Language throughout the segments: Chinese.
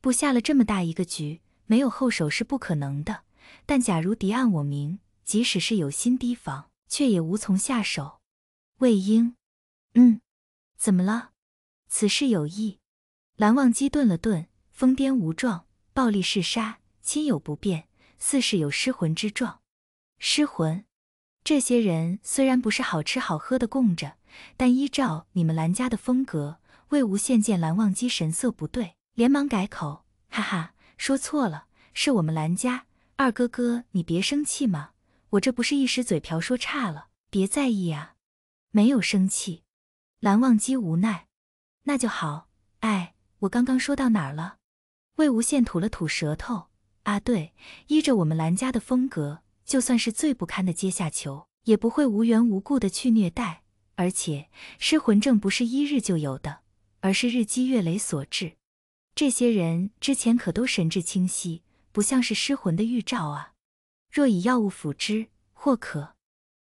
布下了这么大一个局，没有后手是不可能的。但假如敌暗我明，即使是有心提防，却也无从下手。魏婴，嗯，怎么了？此事有异。蓝忘机顿了顿，疯癫无状，暴力嗜杀，亲友不便，似是有失魂之状。失魂？这些人虽然不是好吃好喝的供着，但依照你们蓝家的风格，魏无羡见蓝忘机神色不对。连忙改口，哈哈，说错了，是我们兰家二哥哥，你别生气嘛，我这不是一时嘴瓢说差了，别在意啊。没有生气，蓝忘机无奈，那就好。哎，我刚刚说到哪儿了？魏无羡吐了吐舌头。啊，对，依着我们兰家的风格，就算是最不堪的阶下囚，也不会无缘无故的去虐待。而且失魂症不是一日就有的，而是日积月累所致。这些人之前可都神志清晰，不像是失魂的预兆啊。若以药物辅之，或可。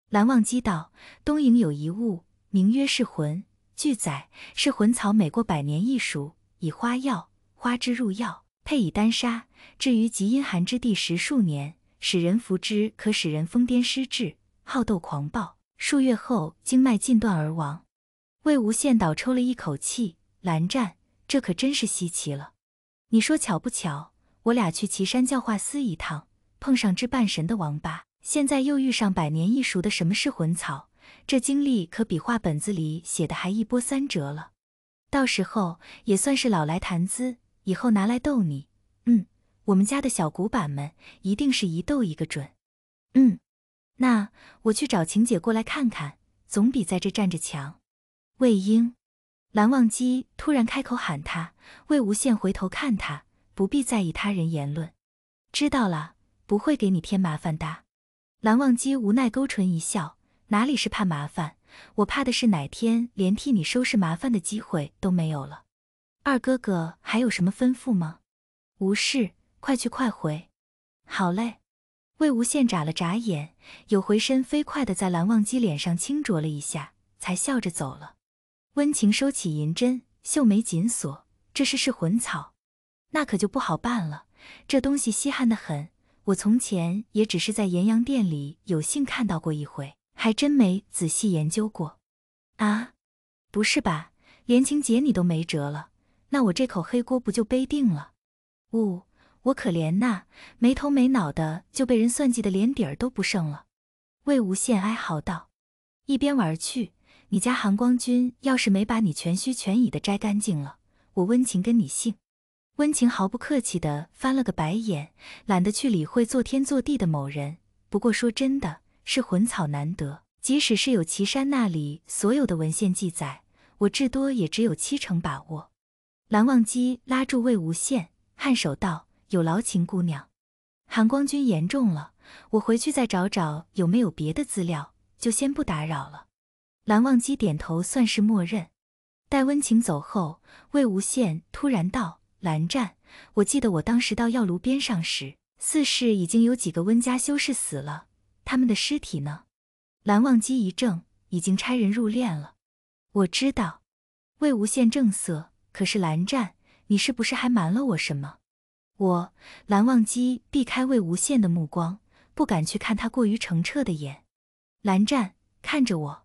蓝忘机道：“东瀛有一物，名曰噬魂。据载，是魂草每过百年一熟，以花药、花枝入药，配以丹砂，置于极阴寒之地十数年，使人服之，可使人疯癫失智，好斗狂暴。数月后，经脉尽断而亡。”魏无羡倒抽了一口气，蓝湛。这可真是稀奇了，你说巧不巧？我俩去岐山教化司一趟，碰上只半神的王八，现在又遇上百年一熟的什么是魂草，这经历可比画本子里写的还一波三折了。到时候也算是老来谈资，以后拿来逗你。嗯，我们家的小古板们一定是一逗一个准。嗯，那我去找晴姐过来看看，总比在这站着强。魏婴。蓝忘机突然开口喊他，魏无羡回头看他，不必在意他人言论，知道了，不会给你添麻烦的。蓝忘机无奈勾唇一笑，哪里是怕麻烦，我怕的是哪天连替你收拾麻烦的机会都没有了。二哥哥还有什么吩咐吗？无事，快去快回。好嘞。魏无羡眨了眨眼，有回身飞快的在蓝忘机脸上轻啄了一下，才笑着走了。温情收起银针，秀眉紧锁。这是噬魂草，那可就不好办了。这东西稀罕的很，我从前也只是在炎阳殿里有幸看到过一回，还真没仔细研究过。啊，不是吧，连情姐你都没辙了，那我这口黑锅不就背定了？呜，我可怜呐，没头没脑的就被人算计的连底儿都不剩了。魏无羡哀嚎道，一边玩去。你家韩光君要是没把你全虚全倚的摘干净了，我温情跟你姓。温情毫不客气地翻了个白眼，懒得去理会做天做地的某人。不过说真的，是魂草难得，即使是有岐山那里所有的文献记载，我至多也只有七成把握。蓝忘机拉住魏无羡，颔首道：“有劳秦姑娘，韩光君言重了，我回去再找找有没有别的资料，就先不打扰了。”蓝忘机点头，算是默认。待温情走后，魏无羡突然道：“蓝湛，我记得我当时到药炉边上时，四是已经有几个温家修士死了，他们的尸体呢？”蓝忘机一怔：“已经差人入殓了。”“我知道。”魏无羡正色：“可是蓝湛，你是不是还瞒了我什么？”“我……”蓝忘机避开魏无羡的目光，不敢去看他过于澄澈的眼。蓝湛看着我。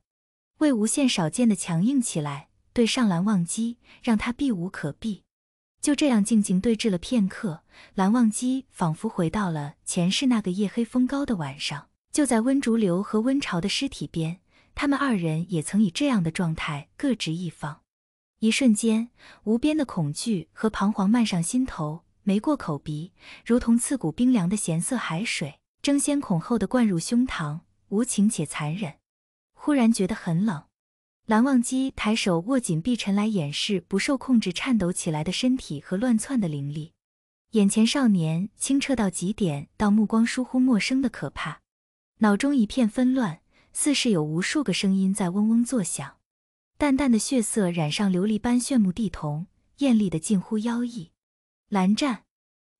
魏无羡少见的强硬起来，对上蓝忘机，让他避无可避。就这样静静对峙了片刻，蓝忘机仿佛回到了前世那个夜黑风高的晚上，就在温竹流和温晁的尸体边，他们二人也曾以这样的状态各执一方。一瞬间，无边的恐惧和彷徨漫上心头，没过口鼻，如同刺骨冰凉的咸涩海水，争先恐后的灌入胸膛，无情且残忍。忽然觉得很冷，蓝忘机抬手握紧碧晨来掩饰不受控制颤抖起来的身体和乱窜的灵力。眼前少年清澈到极点，到目光疏忽陌生的可怕，脑中一片纷乱，似是有无数个声音在嗡嗡作响。淡淡的血色染上琉璃般炫目地瞳，艳丽的近乎妖异。蓝湛，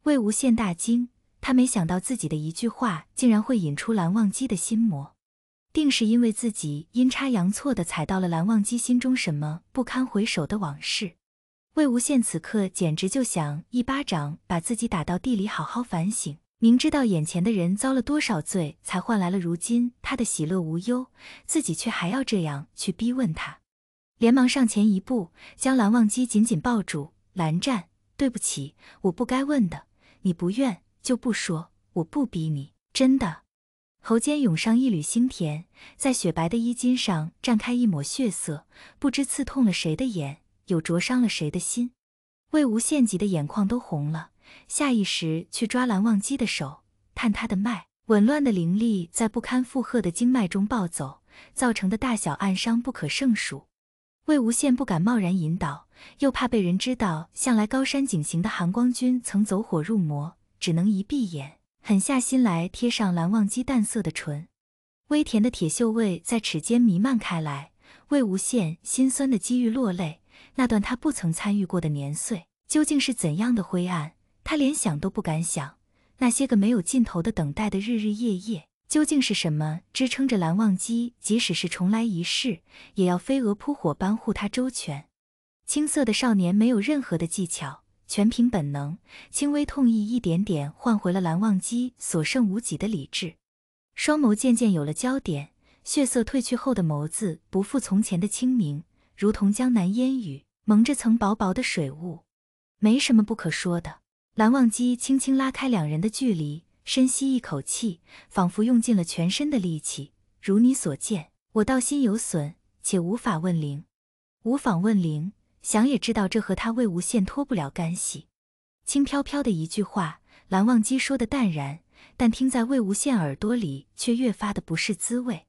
魏无羡大惊，他没想到自己的一句话竟然会引出蓝忘机的心魔。定是因为自己阴差阳错的踩到了蓝忘机心中什么不堪回首的往事。魏无羡此刻简直就想一巴掌把自己打到地里，好好反省。明知道眼前的人遭了多少罪，才换来了如今他的喜乐无忧，自己却还要这样去逼问他，连忙上前一步，将蓝忘机紧紧抱住。蓝湛，对不起，我不该问的。你不愿就不说，我不逼你，真的。喉间涌上一缕腥甜，在雪白的衣襟上绽开一抹血色，不知刺痛了谁的眼，又灼伤了谁的心。魏无羡急的眼眶都红了，下意识去抓蓝忘机的手，探他的脉。紊乱的灵力在不堪负荷的经脉中暴走，造成的大小暗伤不可胜数。魏无羡不敢贸然引导，又怕被人知道，向来高山景行的寒光君曾走火入魔，只能一闭眼。狠下心来，贴上蓝忘机淡色的唇，微甜的铁锈味在齿间弥漫开来。魏无羡心酸的几欲落泪，那段他不曾参与过的年岁，究竟是怎样的灰暗？他连想都不敢想。那些个没有尽头的等待的日日夜夜，究竟是什么支撑着蓝忘机？即使是重来一世，也要飞蛾扑火般护他周全。青涩的少年没有任何的技巧。全凭本能，轻微痛意一点点换回了蓝忘机所剩无几的理智，双眸渐渐有了焦点，血色褪去后的眸子不复从前的清明，如同江南烟雨，蒙着层薄薄的水雾。没什么不可说的，蓝忘机轻轻拉开两人的距离，深吸一口气，仿佛用尽了全身的力气。如你所见，我道心有损，且无法问灵，无妨问灵。想也知道，这和他魏无羡脱不了干系。轻飘飘的一句话，蓝忘机说的淡然，但听在魏无羡耳朵里，却越发的不是滋味。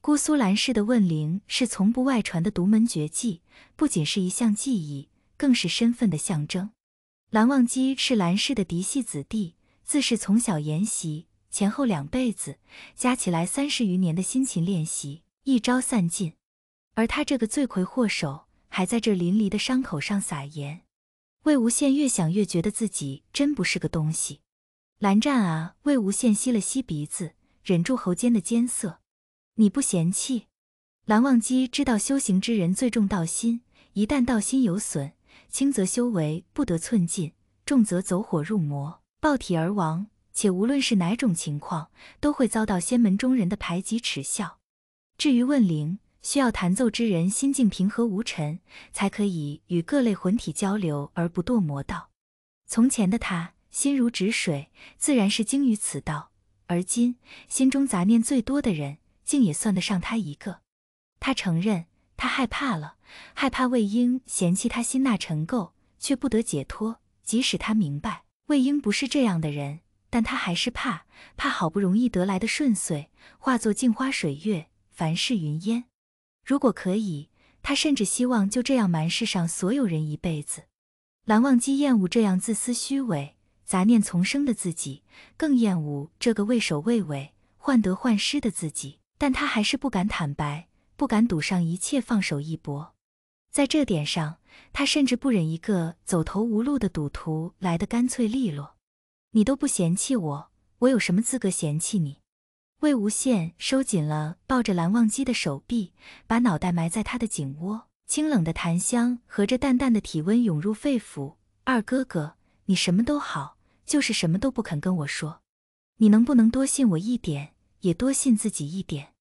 姑苏蓝氏的问灵是从不外传的独门绝技，不仅是一项技艺，更是身份的象征。蓝忘机是蓝氏的嫡系子弟，自是从小研习，前后两辈子加起来三十余年的辛勤练习，一朝散尽。而他这个罪魁祸首。还在这淋漓的伤口上撒盐，魏无羡越想越觉得自己真不是个东西。蓝湛啊，魏无羡吸了吸鼻子，忍住喉间的尖涩，你不嫌弃？蓝忘机知道修行之人最重道心，一旦道心有损，轻则修为不得寸进，重则走火入魔，爆体而亡。且无论是哪种情况，都会遭到仙门中人的排挤耻笑。至于问灵。需要弹奏之人，心境平和无尘，才可以与各类魂体交流而不堕魔道。从前的他心如止水，自然是精于此道；而今心中杂念最多的人，竟也算得上他一个。他承认，他害怕了，害怕魏婴嫌弃他心纳尘垢却不得解脱。即使他明白魏婴不是这样的人，但他还是怕，怕好不容易得来的顺遂化作镜花水月，凡事云烟。如果可以，他甚至希望就这样瞒世上所有人一辈子。蓝忘机厌恶这样自私、虚伪、杂念丛生的自己，更厌恶这个畏首畏尾、患得患失的自己。但他还是不敢坦白，不敢赌上一切，放手一搏。在这点上，他甚至不忍一个走投无路的赌徒来得干脆利落。你都不嫌弃我，我有什么资格嫌弃你？魏无羡收紧了抱着蓝忘机的手臂，把脑袋埋在他的颈窝，清冷的檀香和着淡淡的体温涌入肺腑。二哥哥，你什么都好，就是什么都不肯跟我说。你能不能多信我一点，也多信自己一点？